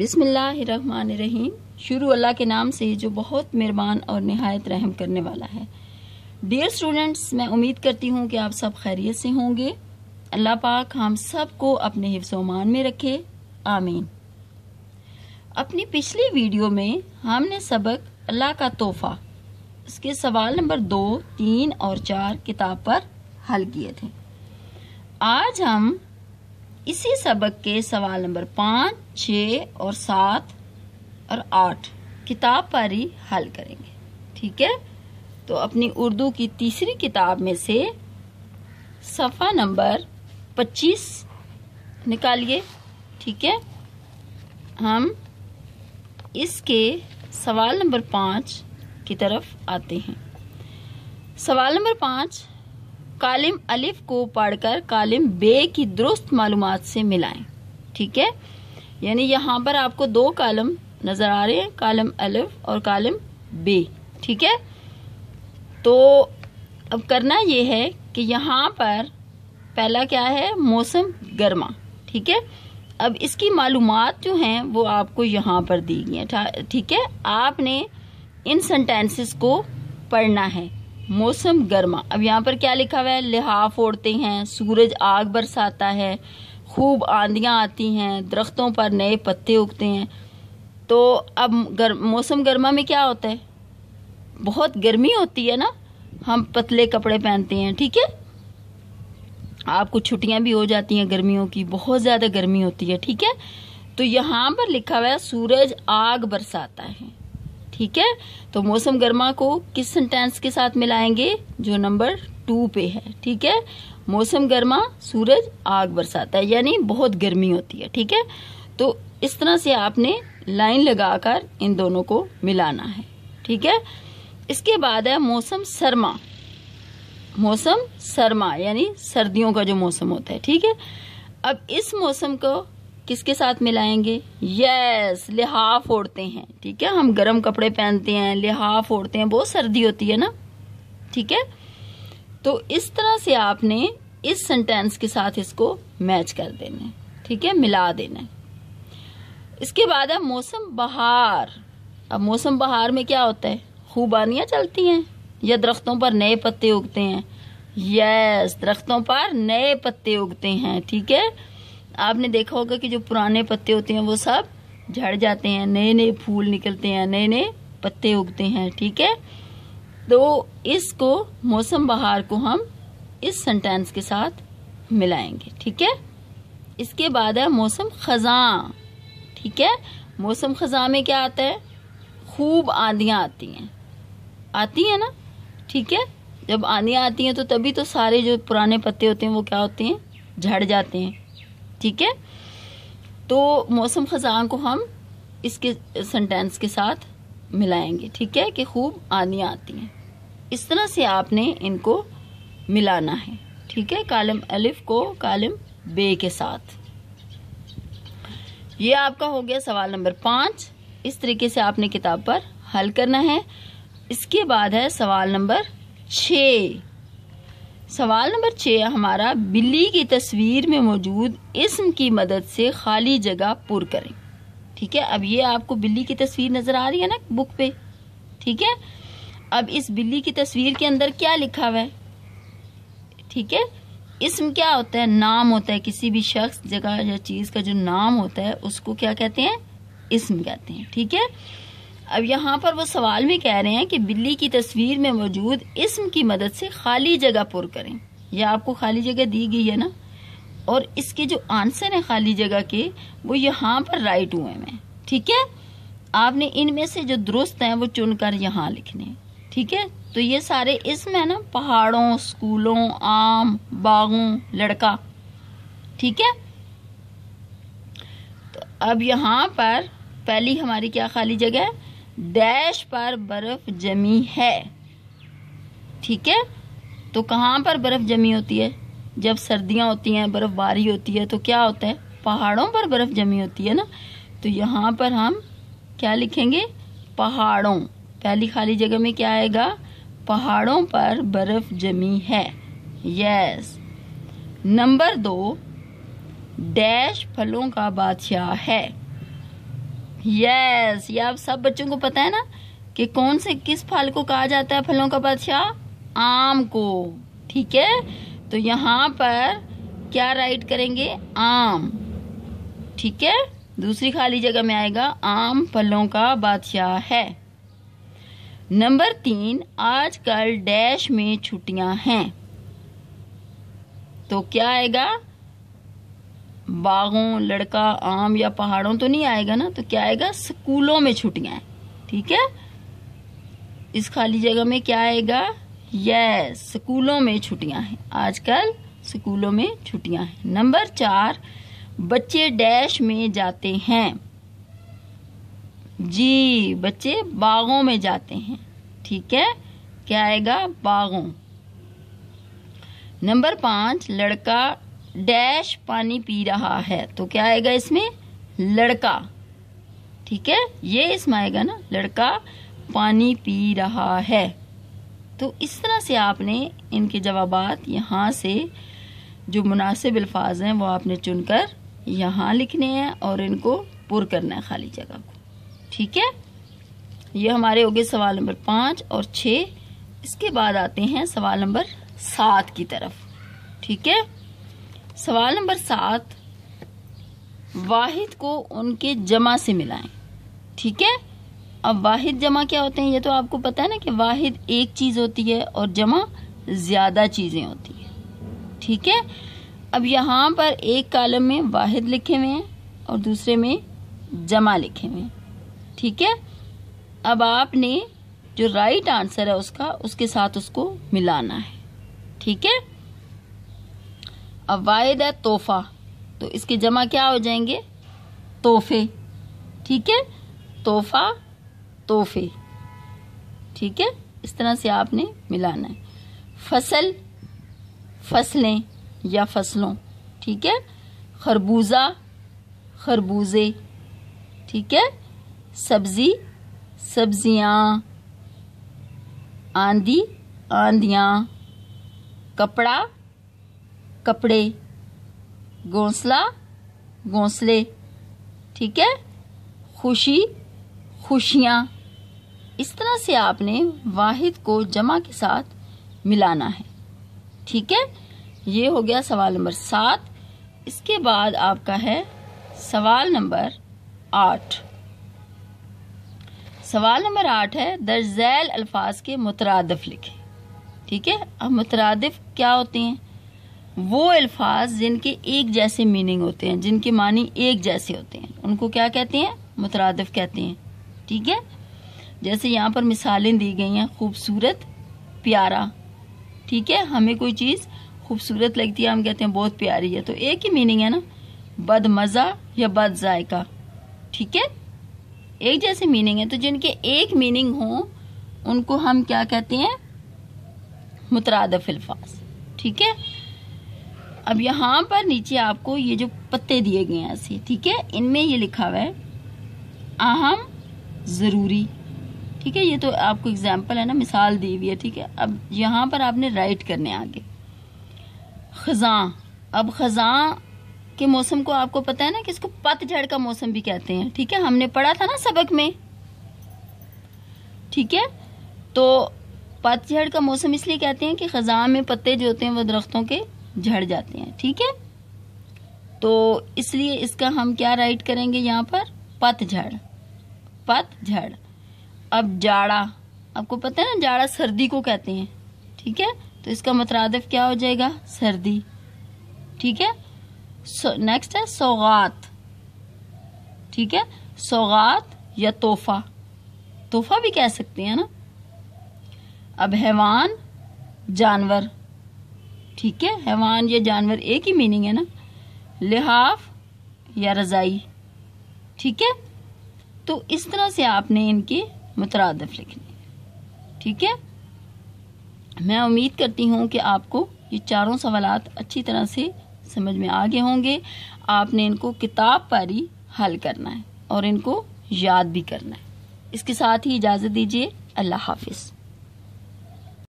बिसमीम शुरू अल्लाह के नाम से जो बहुत मेहरबान और नहायत रहम करने वाला है डियर स्टूडेंट्स मैं उम्मीद करती हूँ कि आप सब खैरियत से होंगे अल्लाह पाक हम सबको अपने हिफ्सोमान में रखे आमीन अपनी पिछली वीडियो में हमने सबक अल्लाह का तोहफा उसके सवाल नंबर दो तीन और चार किताब पर हल किए थे आज हम इसी सबक के सवाल नंबर पाँच छ और सात और आठ किताब पर ही हल करेंगे ठीक है तो अपनी उर्दू की तीसरी किताब में से सफ़ा नंबर पच्चीस निकालिए ठीक है हम इसके सवाल नंबर पाँच की तरफ आते हैं सवाल नंबर पाँच कालिम अलिफ को पढ़कर कालिम बे की दुरुस्त मालूम से मिलाएं ठीक है यानी यहाँ पर आपको दो कालम नज़र आ रहे हैं कालम अलिफ और कालम बे ठीक है तो अब करना ये है कि यहाँ पर पहला क्या है मौसम गर्मा ठीक है अब इसकी मालूम जो हैं वो आपको यहाँ पर दी गई है ठीक है आपने इन सेंटेंसेस को पढ़ना है मौसम गर्मा अब यहाँ पर क्या लिखा हुआ है लिहाफ ओढ़ते हैं सूरज आग बरसाता है खूब आंधियाँ आती हैं दरख्तों पर नए पत्ते उगते हैं तो अब गर, मौसम गर्मा में क्या होता है बहुत गर्मी होती है ना हम पतले कपड़े पहनते हैं ठीक है आपको छुट्टियां भी हो जाती हैं गर्मियों की बहुत ज़्यादा गर्मी होती है ठीक है तो यहां पर लिखा हुआ है सूरज आग बरसाता है ठीक है तो मौसम गर्मा को किस सेंटेंस के साथ मिलाएंगे जो नंबर टू पे है ठीक है मौसम गर्मा सूरज आग बरसाता है यानी बहुत गर्मी होती है ठीक है तो इस तरह से आपने लाइन लगाकर इन दोनों को मिलाना है ठीक है इसके बाद है मौसम सरमा मौसम सरमा यानी सर्दियों का जो मौसम होता है ठीक है अब इस मौसम को किसके साथ मिलाएंगे यस लिहाफ ओढ़ते हैं ठीक है हम गर्म कपड़े पहनते हैं लिहाफ ओढ़ते हैं बहुत सर्दी होती है ना ठीक है तो इस तरह से आपने इस सेंटेंस के साथ इसको मैच कर देना है ठीक है मिला देना है इसके बाद है मौसम बहार अब मौसम बहार में क्या होता है खूबानियां चलती हैं या दरख्तों पर नए पत्ते उगते हैं यस दरख्तों पर नए पत्ते उगते हैं ठीक है आपने देखा होगा कि जो पुराने पत्ते होते हैं वो सब झड़ जाते हैं नए नए फूल निकलते हैं नए नए पत्ते उगते हैं ठीक है तो इसको मौसम बहार को हम इस सेंटेंस के साथ मिलाएंगे ठीक है इसके बाद है मौसम खजा ठीक है मौसम खजा में क्या आता है खूब आंधियां आती हैं आती है ना ठीक है जब आंधियां आती हैं तो तभी तो सारे जो पुराने पत्ते होते हैं वो क्या होते हैं झड़ जाते हैं ठीक है तो मौसम खजान को हम इसके सेंटेंस के साथ मिलाएंगे ठीक है कि खूब आनी आती हैं इस तरह से आपने इनको मिलाना है ठीक है कालम अलिफ को कालम बे के साथ ये आपका हो गया सवाल नंबर पांच इस तरीके से आपने किताब पर हल करना है इसके बाद है सवाल नंबर छ सवाल नंबर छः हमारा बिल्ली की तस्वीर में मौजूद इसम की मदद से खाली जगह पुर करें ठीक है अब ये आपको बिल्ली की तस्वीर नज़र आ रही है ना बुक पे ठीक है अब इस बिल्ली की तस्वीर के अंदर क्या लिखा हुआ है ठीक है इसम क्या होता है नाम होता है किसी भी शख्स जगह या चीज़ का जो नाम होता है उसको क्या कहते हैं इसम कहते हैं ठीक है अब यहाँ पर वो सवाल में कह रहे हैं कि बिल्ली की तस्वीर में मौजूद इसम की मदद से खाली जगह पुर करें यह आपको खाली जगह दी गई है ना और इसके जो आंसर हैं खाली जगह के वो यहाँ पर राइट हुए हैं ठीक है आपने इनमें से जो दुरुस्त हैं वो चुनकर यहाँ लिखने ठीक है तो ये सारे इसम है ना पहाड़ों स्कूलों आम बागों लड़का ठीक है तो अब यहाँ पर पहली हमारी क्या खाली जगह है डैश पर बर्फ जमी है ठीक है तो कहाँ पर बर्फ जमी होती है जब सर्दियाँ होती हैं बर्फबारी होती है तो क्या होता है पहाड़ों पर बर्फ जमी होती है ना तो यहाँ पर हम क्या लिखेंगे पहाड़ों पहली खाली जगह में क्या आएगा पहाड़ों पर बर्फ जमी है यस नंबर दो डैश फलों का बादशाह है यस ये आप सब बच्चों को पता है ना कि कौन से किस फल को कहा जाता है फलों का बादशाह आम को ठीक है तो यहाँ पर क्या राइट करेंगे आम ठीक है दूसरी खाली जगह में आएगा आम फलों का बादशाह है नंबर तीन आजकल डैश में छुट्टियां हैं तो क्या आएगा बागों लड़का आम या पहाड़ों तो नहीं आएगा ना तो क्या आएगा स्कूलों में छुट्टियां हैं ठीक है इस खाली जगह में क्या आएगा यस स्कूलों में छुट्टियां हैं आजकल स्कूलों में छुट्टियां हैं नंबर चार बच्चे डैश में जाते हैं जी बच्चे बागों में जाते हैं ठीक है क्या आएगा बागों नंबर पांच लड़का डैश पानी पी रहा है तो क्या आएगा इसमें लड़का ठीक है ये इसमें आएगा ना लड़का पानी पी रहा है तो इस तरह से आपने इनके जवाब यहाँ से जो मुनासिब अल्फाज हैं वो आपने चुनकर यहाँ लिखने हैं और इनको पुर करना है खाली जगह को ठीक है ये हमारे हो गए सवाल नंबर पाँच और छः इसके बाद आते हैं सवाल नंबर सात की तरफ ठीक है सवाल नंबर सात वाहिद को उनके जमा से मिलाएं ठीक है अब वाहिद जमा क्या होते हैं ये तो आपको पता है ना कि वाहिद एक चीज़ होती है और जमा ज़्यादा चीज़ें होती है ठीक है अब यहाँ पर एक कालम में वाहिद लिखे हुए हैं और दूसरे में जमा लिखे हुए हैं ठीक है अब आपने जो राइट आंसर है उसका उसके साथ उसको मिलाना है ठीक है अवायद है तोहफा तो इसके जमा क्या हो जाएंगे तोहफे ठीक है तोहफा तोहफे ठीक है इस तरह से आपने मिलाना है फसल फसलें या फसलों ठीक है खरबूजा खरबूजे ठीक है सब्जी सब्जियां आंधी आंधिया कपड़ा कपड़े घोंसला घोंसले ठीक है खुशी खुशियाँ इस तरह से आपने वाहिद को जमा के साथ मिलाना है ठीक है ये हो गया सवाल नंबर सात इसके बाद आपका है सवाल नंबर आठ सवाल नंबर आठ है दर्जैल अल्फाज के मुतरदफ लिखे ठीक है अब मुतरदफ क्या होते हैं वो अल्फाज जिनके एक जैसे मीनिंग होते हैं जिनके मानी एक जैसे होते हैं उनको क्या कहते हैं मुतरदफ कहते हैं ठीक है जैसे यहाँ पर मिसालें दी गई हैं खूबसूरत प्यारा ठीक है हमें कोई चीज़ खूबसूरत लगती है हम कहते हैं बहुत प्यारी है तो एक ही मीनिंग है ना बद मज़ा या बद जायका ठीक है एक जैसे मीनिंग है तो जिनके एक मीनिंग हो उनको हम क्या कहते हैं मुतरदफ अल्फाज ठीक है अब यहाँ पर नीचे आपको ये जो पत्ते दिए गए हैं ऐसे ठीक है इनमें ये लिखा हुआ है अहम ज़रूरी ठीक है ये तो आपको एग्जाम्पल है ना मिसाल दी हुई है ठीक है अब यहाँ पर आपने राइट करने आगे खजां अब खजां के मौसम को आपको पता है ना कि इसको पतझड़ का मौसम भी कहते हैं ठीक है हमने पढ़ा था ना सबक में ठीक है तो पतझड़ का मौसम इसलिए कहते हैं कि खजां में पत्ते जो होते हैं वो दरख्तों के झड़ जाते हैं ठीक है तो इसलिए इसका हम क्या राइट करेंगे यहाँ पर पतझड़ पतझड़ अब जाड़ा आपको पता है ना जाड़ा सर्दी को कहते हैं ठीक है तो इसका मतरादफ क्या हो जाएगा सर्दी ठीक है नेक्स्ट है सौगात ठीक है सौगात या तोहफा तोहफा भी कह सकते हैं ना अब हैवान जानवर ठीक है हैवान या जानवर एक ही मीनिंग है ना लिहाफ या रजाई ठीक है तो इस तरह से आपने इनके मुतरदफ लिखने ठीक है मैं उम्मीद करती हूँ कि आपको ये चारों सवाल अच्छी तरह से समझ में आगे होंगे आपने इनको किताब पर ही हल करना है और इनको याद भी करना है इसके साथ ही इजाज़त दीजिए अल्लाह हाफिज़